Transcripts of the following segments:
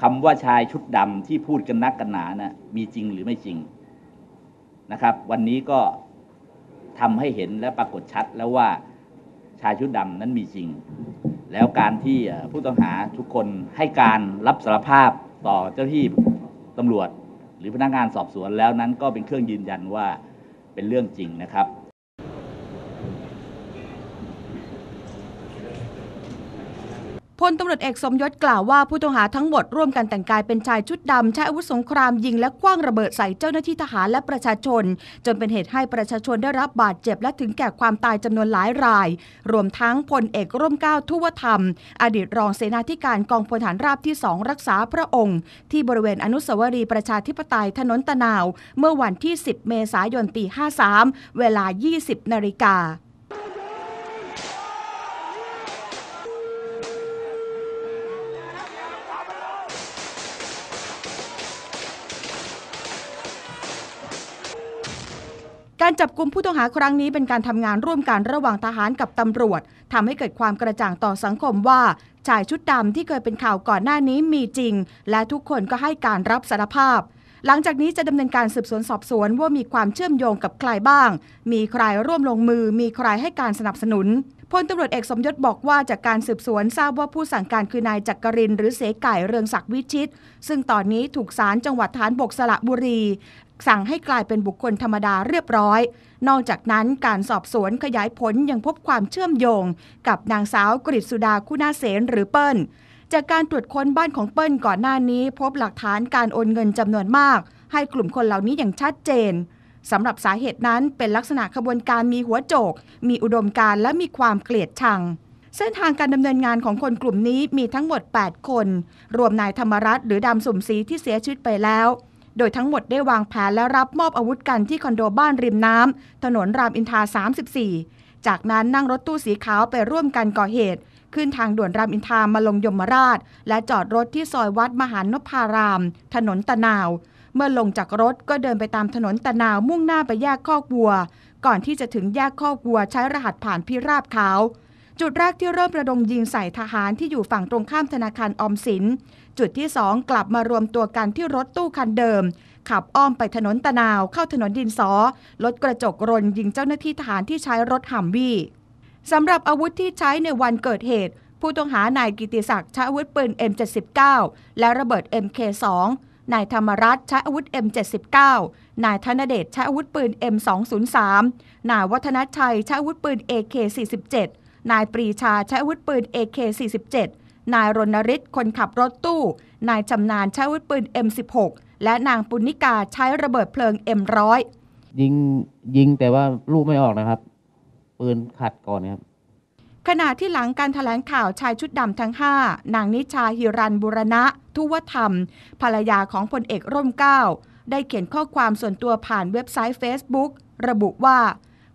คำว่าชายชุดดำที่พูดกัน นักกันหนานะ่ะมีจริงหรือไม่จริงนะครับ วันนี้ก็ทำให้เห็นและปรากฏชัด แล้วว่า ชายชุดดำนั้นมีจริง แล้วการที่ผู้ต้องหาทุกคนให้การรับสารภาพต่อเจ้าที่ตำรวจหรือพนักงานสอบสวนแล้วนั้นก็เป็นเครื่องยืนยันว่าเป็นเรื่องจริงนะครับพลตำรวจเอกสมยศกล่าวว่าผู้ต้องหาทั้งหมดร่วมกันแต่งกายเป็นชายชุดดำใช้อาวุธสงครามยิงและคว้างระเบิดใส่เจ้าหน้าที่ทหารและประชาชน จนเป็นเหตุให้ประชาชนได้รับบาดเจ็บ และถึงแก่ความตายจำนวนหลายราย รวมทั้งพลเอกร่มเก้าทุวธรรม อดีตรองเสนาธิการกองพลฐานราบที่สองรักษาพระองค์ ที่บริเวณอนุสาวรีย์ประชาธิปไตยถนนตะนาวเมื่อวันที่ 10 เมษายนปี 53 เวลา 20 นาฬิกาการจับกลุ่มผู้ต้องหา ครั้งนี้เป็นการทำงานร่วมกันระหว่างทหารกับตำรวจทำให้เกิดความกระจ่างต่อสังคมว่าชายชุดดำที่เคยเป็นข่าวก่อนหน้านี้มีจริง และทุกคนก็ให้การรับสารภาพ หลังจากนี้จะดำเนินการสืบสวนสอบสวน ว่ามีความเชื่อมโยงกับใครบ้าง มีใครร่วมลงมือ มีใครให้การสนับสนุนพลตำรวจเอกสมยศบอกว่าจากการสืบสวนทราบว่าผู้สั่งการคือนายจักรินหรือเสกไก่เรืองศักดิ์วิชิต ซึ่งตอนนี้ถูกศาลจังหวัดฐานบกสระบุรี สั่งให้กลายเป็นบุคคลธรรมดาเรียบร้อย นอกจากนั้นการสอบสวนขยายผลยังพบความเชื่อมโยง กับนางสาวกฤษสุดาคุณาเสน หรือเปิ้ลจากการตรวจค้นบ้านของเปิ้ลก่อนหน้านี้ พบหลักฐานการโอนเงินจำนวนมาก ให้กลุ่มคนเหล่านี้อย่างชัดเจนสำหรับสาเหตุนั้นเป็นลักษณะขบวนการมีหัวโจก มีอุดมการและมีความเกลียดชัง เส้นทางการดำเนินงานของคนกลุ่มนี้มีทั้งหมด 8 คน รวมนายธรรมรัตน์หรือดำสุ่มสีที่เสียชีวิตไปแล้ว โดยทั้งหมดได้วางแผนและรับมอบอาวุธกันที่คอนโดบ้านริมน้ำถนนรามอินทรา 34 จากนั้นนั่งรถตู้สีขาวไปร่วมกันก่อเหตุ ขึ้นทางด่วนรามอินทรามาลงยมราช และจอดรถที่ซอยวัดมหานพารามถนนตะนาวเมื่อลงจากรถก็เดินไปตามถนนตะนาวมุ่งหน้าไปแยกคอกวัว ก่อนที่จะถึงแยกคอกวัวใช้รหัสผ่านพิราบขาว จุดแรกที่เริ่มระดมยิงใส่ทหารที่อยู่ฝั่งตรงข้ามธนาคารอมสินจุดที่สองกลับมารวมตัวกันที่รถตู้คันเดิมขับอ้อมไปถนนตะนาวเข้าถนนดินสอรถกระจกรนยิงเจ้าหน้าที่ทหารที่ใช้รถหัมวีสำหรับอาวุธที่ใช้ในวันเกิดเหตุ ผู้ต้องหานายกิติศักดิ์ใช้อาวุธปืน M79 และระเบิด MK2 นายธรรมรัตใช้อาวุธ M79 นายธนเดชใช้อาวุธปืน M203 นายวัฒนชัยใช้อาวุธปืน AK47 นายปรีชาใช้อาวุธปืน AK47 นายรณฤทธิ์คนขับรถตู้ นายชำนาญใช้อาวุธปืน M16 และนางปุณณิกาใช้ระเบิดเพลิง M100 ยิงยิงแต่ว่าลูกไม่ออกนะครับ ปืนขัดก่อนครับขณะที่หลังการถแถลงข่าวชายชุดดำทั้ง5นางนิชาฮิรันบุรณะ ทุวธรรม ภรรยาของพลเอกร่มเก้า ได้เขียนข้อความส่วนตัวผ่านเว็บไซต์ Facebook ระบุว่า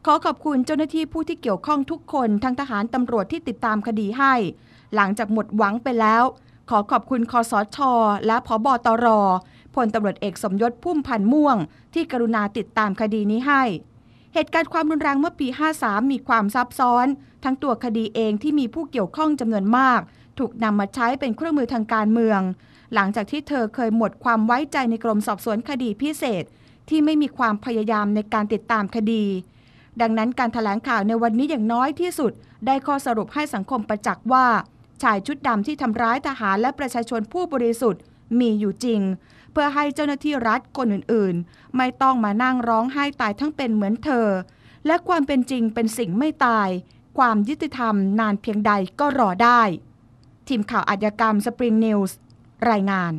ขอขอบคุณเจ้าหน้าที่ผู้ที่เกี่ยวข้องทุกคนทั้งทหารตำรวจที่ติดตามคดีให้ หลังจากหมดหวังไปแล้ว ขอขอบคุณคอสชอและพอบอตรพลตำรวจเอกสมยศพุ่มพันม่วง ที่กรุณาติดตามคดีนี้ให้เหตุการณ์ความรุนแรงเมื่อปี 53 มีความซับซ้อน ทั้งตัวคดีเองที่มีผู้เกี่ยวข้องจำนวนมาก ถูกนำมาใช้เป็นเครื่องมือทางการเมือง หลังจากที่เธอเคยหมดความไว้ใจในกรมสอบสวนคดีพิเศษ ที่ไม่มีความพยายามในการติดตามคดี ดังนั้นการถแถลงข่าวในวันนี้อย่างน้อยที่สุด ได้ข้อสรุปให้สังคมประจักษ์ว่าชายชุดดำที่ทำร้ายทหารและประชาชนผู้บริสุทธิ์ มีอยู่จริงเพื่อให้เจ้าหน้าที่รัฐคนอื่นๆ ไม่ต้องมานั่งร้องไห้ตายทั้งเป็นเหมือนเธอ และความเป็นจริงเป็นสิ่งไม่ตาย ความยุติธรรมนานเพียงใดก็รอได้ ทีมข่าวอาจญากรรมสปริงนิวส์ รายงาน